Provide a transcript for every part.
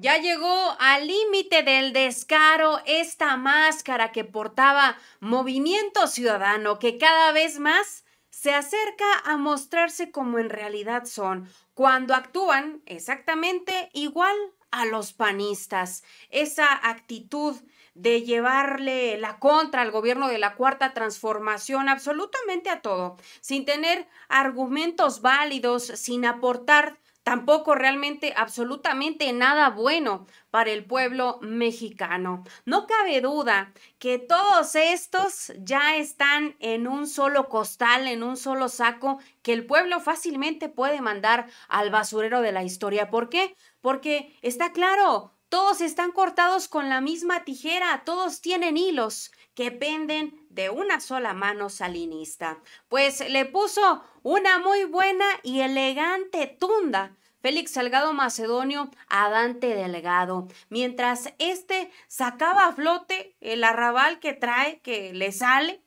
Ya llegó al límite del descaro esta máscara que portaba Movimiento Ciudadano, que cada vez más se acerca a mostrarse como en realidad son, cuando actúan exactamente igual a los panistas. Esa actitud de llevarle la contra al gobierno de la cuarta transformación absolutamente a todo, sin tener argumentos válidos, sin aportar tampoco realmente absolutamente nada bueno para el pueblo mexicano. No cabe duda que todos estos ya están en un solo costal, en un solo saco que el pueblo fácilmente puede mandar al basurero de la historia. ¿Por qué? Porque está claro, todos están cortados con la misma tijera, todos tienen hilos que penden de una sola mano salinista. Pues le puso una muy buena y elegante tunda Félix Salgado Macedonio a Dante Delgado. Mientras este sacaba a flote el arrabal que trae, que le sale,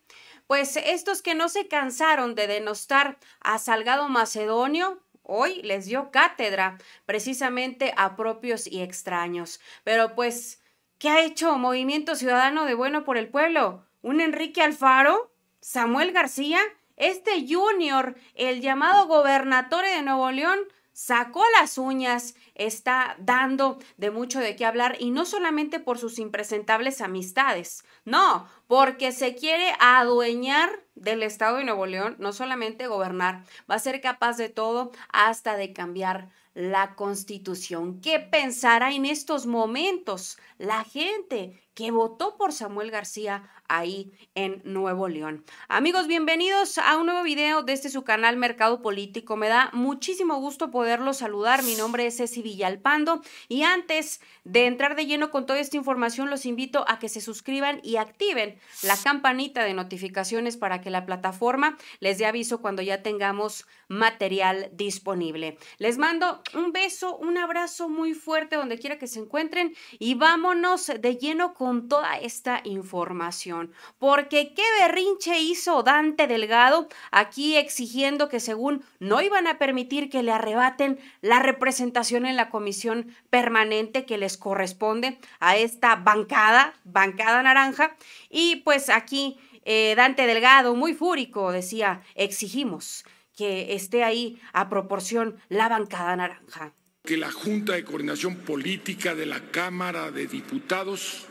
pues estos que no se cansaron de denostar a Salgado Macedonio, hoy les dio cátedra precisamente a propios y extraños. Pero pues, ¿qué ha hecho Movimiento Ciudadano de Bueno por el Pueblo? ¿Un Enrique Alfaro? ¿Samuel García? Este junior, el llamado gobernatore de Nuevo León, sacó las uñas, está dando de mucho de qué hablar y no solamente por sus impresentables amistades, no, porque se quiere adueñar del Estado de Nuevo León, no solamente gobernar, va a ser capaz de todo hasta de cambiar la constitución. ¿Qué pensará en estos momentos la gente que votó por Samuel García ahí en Nuevo León? Amigos, bienvenidos a un nuevo video desde este su canal Mercado Político. Me da muchísimo gusto poderlos saludar. Mi nombre es Ceci Villalpando y antes de entrar de lleno con toda esta información, los invito a que se suscriban y activen la campanita de notificaciones para que la plataforma les dé aviso cuando ya tengamos material disponible. Les mando un beso, un abrazo muy fuerte donde quiera que se encuentren y vámonos de lleno con toda esta información. Porque qué berrinche hizo Dante Delgado aquí exigiendo que según no iban a permitir que le arrebaten la representación en la comisión permanente que les corresponde a esta bancada, bancada naranja. Y y pues aquí eh, Dante Delgado, muy fúrico, decía, exigimos que esté ahí a proporción la bancada naranja. Que la Junta de Coordinación Política de la Cámara de Diputados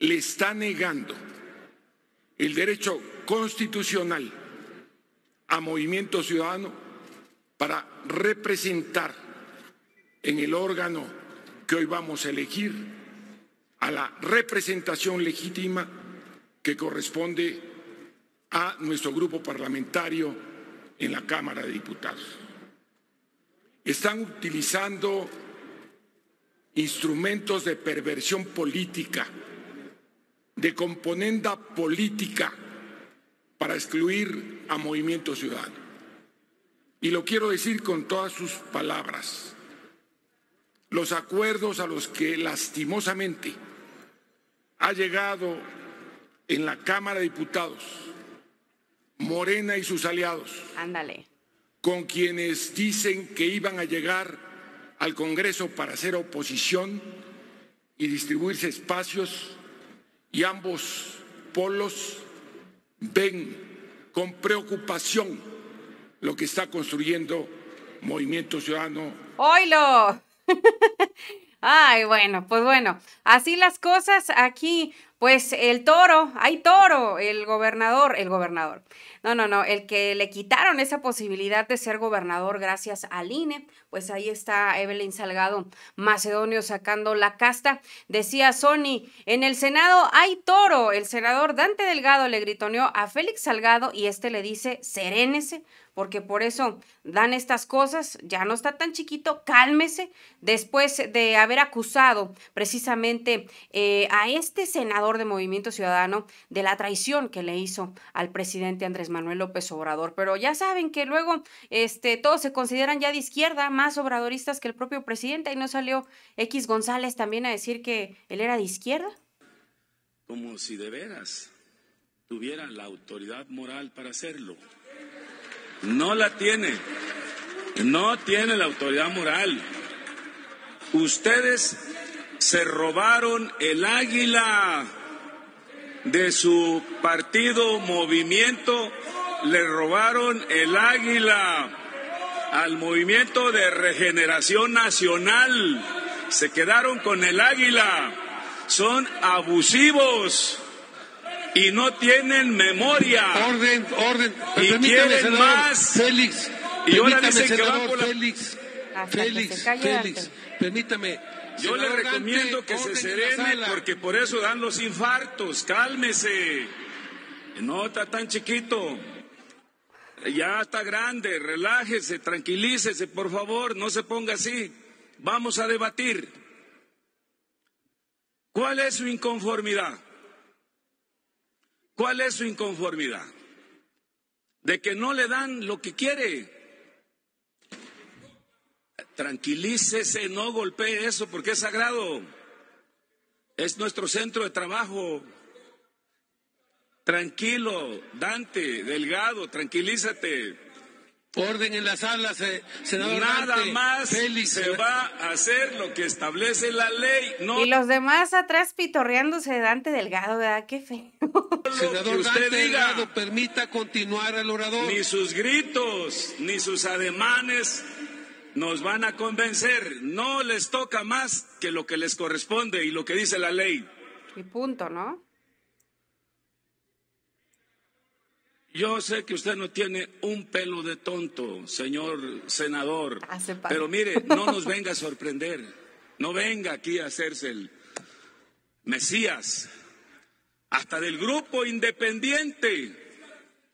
le está negando el derecho constitucional a Movimiento Ciudadano para representar en el órgano que hoy vamos a elegir a la representación legítima que corresponde a nuestro grupo parlamentario en la Cámara de Diputados. Están utilizando instrumentos de perversión política, de componenda política para excluir a Movimiento Ciudadano. Y lo quiero decir con todas sus palabras. Los acuerdos a los que lastimosamente ha llegado en la Cámara de Diputados Morena y sus aliados. Ándale. Con quienes dicen que iban a llegar al Congreso para hacer oposición y distribuirse espacios y ambos polos ven con preocupación lo que está construyendo Movimiento Ciudadano. ¡Oilo! Ay, bueno, pues bueno, así las cosas aquí. Pues el toro, hay toro, el gobernador, el gobernador. No, no, no, el que le quitaron esa posibilidad de ser gobernador gracias al INE, pues ahí está Evelyn Salgado Macedonio sacando la casta. Decía Sony, en el Senado hay toro. El senador Dante Delgado le gritoneó a Félix Salgado y este le dice, serénese, porque por eso dan estas cosas, ya no está tan chiquito, cálmese, después de haber acusado precisamente eh, a este senador de Movimiento Ciudadano de la traición que le hizo al presidente Andrés Manuel López Obrador. Pero ya saben que luego este, todos se consideran ya de izquierda, más obradoristas que el propio presidente, y no salió X González también a decir que él era de izquierda. Como si de veras tuvieran la autoridad moral para hacerlo. No la tiene. No tiene la autoridad moral. Ustedes se robaron el águila de su partido movimiento, le robaron el águila al movimiento de regeneración nacional. Se quedaron con el águila. Son abusivos y no tienen memoria. Orden, orden. y permítame, quieren más. Félix, y ahora dicen que va por la... Félix, Félix, Félix, permítame. Yo le recomiendo que se serene porque por eso dan los infartos. Cálmese. No está tan chiquito. Ya está grande. Relájese, tranquilícese, por favor. No se ponga así. Vamos a debatir. ¿Cuál es su inconformidad? ¿Cuál es su inconformidad? De que no le dan lo que quiere. Tranquilícese, no golpee eso porque es sagrado. Es nuestro centro de trabajo. Tranquilo, Dante, Delgado, tranquilízate. Orden en la sala, se, eh, senador. Nada más se va a hacer lo que establece la ley. No. Y los demás atrás pitorreándose Dante Delgado, ¿verdad? Qué feo. Senador Dante Delgado, permita continuar al orador. Ni sus gritos, ni sus ademanes nos van a convencer. No les toca más que lo que les corresponde y lo que dice la ley. Y punto, ¿no? Yo sé que usted no tiene un pelo de tonto, señor senador, ah, pero mire, no nos venga a sorprender, no venga aquí a hacerse el Mesías, hasta del grupo independiente,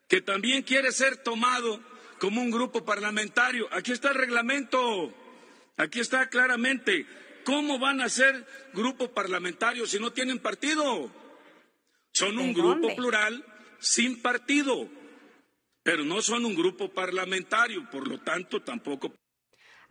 que también quiere ser tomado como un grupo parlamentario. Aquí está el reglamento, aquí está claramente. ¿Cómo van a ser grupo parlamentario si no tienen partido? Son un grupo plural sin partido, pero no son un grupo parlamentario, por lo tanto tampoco.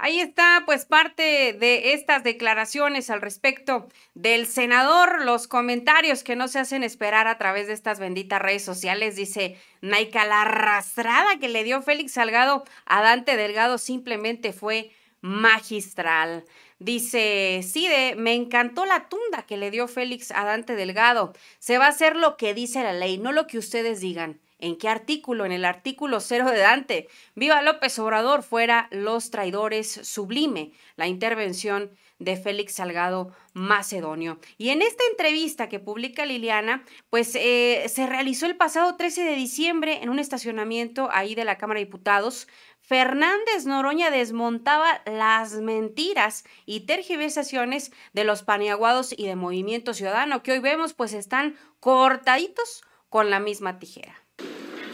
Ahí está, pues, parte de estas declaraciones al respecto del senador, los comentarios que no se hacen esperar a través de estas benditas redes sociales, dice Naika, la arrastrada que le dio Félix Salgado a Dante Delgado simplemente fue magistral. Dice Cide, me encantó la tunda que le dio Félix a Dante Delgado. Se va a hacer lo que dice la ley, no lo que ustedes digan. ¿En qué artículo? En el artículo cero de Dante. Viva López Obrador, fuera los traidores, sublime la intervención de Félix Salgado Macedonio. Y en esta entrevista que publica Liliana, pues eh, se realizó el pasado 13 de diciembre en un estacionamiento ahí de la Cámara de Diputados. Fernández Noroña desmontaba las mentiras y tergiversaciones de los paniaguados y de Movimiento Ciudadano, que hoy vemos pues están cortaditos con la misma tijera.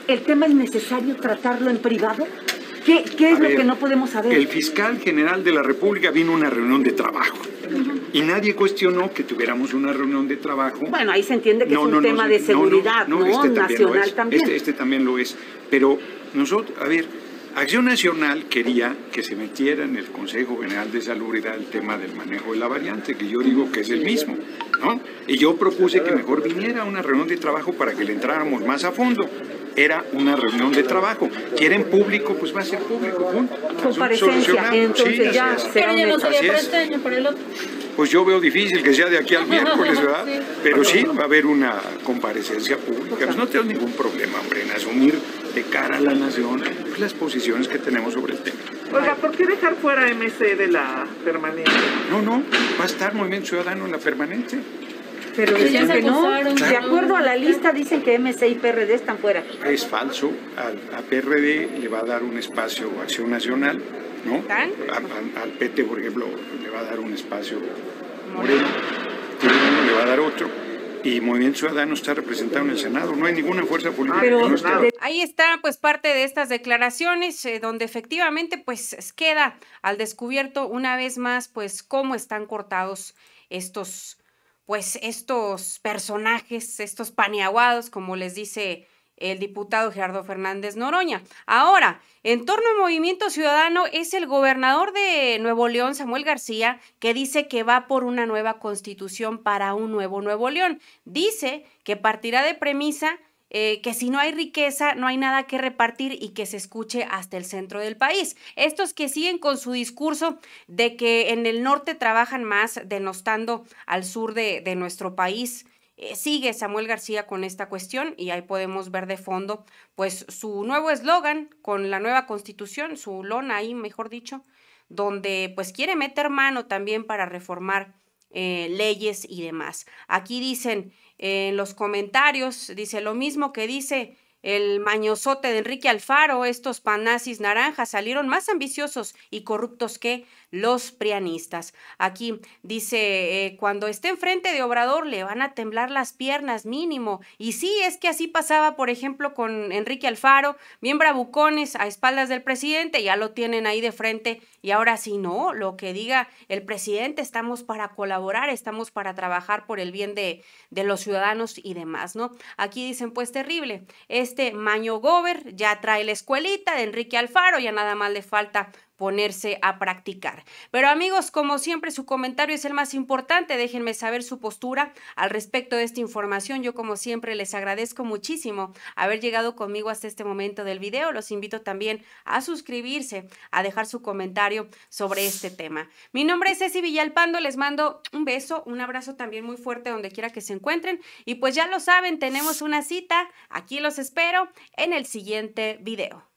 ¿El tema es necesario tratarlo en privado? ¿Qué, es lo que no podemos saber? El fiscal general de la República vino a una reunión de trabajo. Y nadie cuestionó que tuviéramos una reunión de trabajo. Bueno, ahí se entiende que es un tema de seguridad, ¿no? Este también Nacional también. Este, este, también lo es. Pero nosotros, a ver, Acción Nacional quería que se metiera en el Consejo General de Salubridad el tema del manejo de la variante, que yo digo que es el mismo, ¿no? Y yo propuse que mejor viniera a una reunión de trabajo para que le entráramos más a fondo era una reunión de trabajo. Quieren público, pues va a ser público. Punto. Comparecencia, entonces ya Pues yo veo difícil que sea de aquí al miércoles, ¿verdad? Pero sí va a haber una comparecencia pública. Pues no tengo ningún problema, hombre, en asumir de cara a la nación pues, las posiciones que tenemos sobre el tema. Oiga, ¿por qué dejar fuera MC de la permanencia? No, no, va a estar Movimiento Ciudadano en la permanencia pero decían que no. De acuerdo a la lista dicen que MC y PRD están fuera. Es falso. A, PRD le va a dar un espacio Acción Nacional, ¿no? al PT, por ejemplo, le va a dar un espacio Moreno, uno le va a dar otro y Movimiento Ciudadano está representado en el Senado. No hay ninguna fuerza política. que no está. Ahí está, pues, parte de estas declaraciones, eh, donde efectivamente, pues, queda al descubierto una vez más, pues, cómo están cortados estos pues estos personajes, estos paniaguados, como les dice el diputado Gerardo Fernández Noroña. Ahora, en torno al movimiento ciudadano es el gobernador de Nuevo León, Samuel García, que dice que va por una nueva constitución para un nuevo Nuevo León. Dice que partirá de premisa eh, que si no hay riqueza no hay nada que repartir y que se escuche hasta el centro del país. Estos que siguen con su discurso de que en el norte trabajan más denostando al sur de, nuestro país. Eh, sigue Samuel García con esta cuestión y ahí podemos ver de fondo pues su nuevo eslogan con la nueva constitución, su lona ahí mejor dicho, donde pues quiere meter mano también para reformar eh, leyes y demás. Aquí dicen, en los comentarios, dice lo mismo que dice el mañosote de Enrique Alfaro, estos panazis naranjas salieron más ambiciosos y corruptos que los prianistas. Aquí dice, eh, cuando esté enfrente de Obrador le van a temblar las piernas mínimo. Y sí, es que así pasaba, por ejemplo, con Enrique Alfaro, bien bravucones a espaldas del presidente, ya lo tienen ahí de frente y ahora sí, no, lo que diga el presidente, estamos para colaborar, estamos para trabajar por el bien de, de los ciudadanos y demás, ¿no? Aquí dicen, pues terrible, este Maño Gober ya trae la escuelita de Enrique Alfaro, ya nada más le falta ponerse a practicar. Pero amigos, como siempre, su comentario es el más importante. Déjenme saber su postura al respecto de esta información. Yo, como siempre, les agradezco muchísimo haber llegado conmigo hasta este momento del video. Los invito también a suscribirse, a dejar su comentario sobre este tema. Mi nombre es Ceci Villalpando. Les mando un beso, un abrazo también muy fuerte donde quiera que se encuentren. Y pues ya lo saben, tenemos una cita. Aquí los espero en el siguiente video.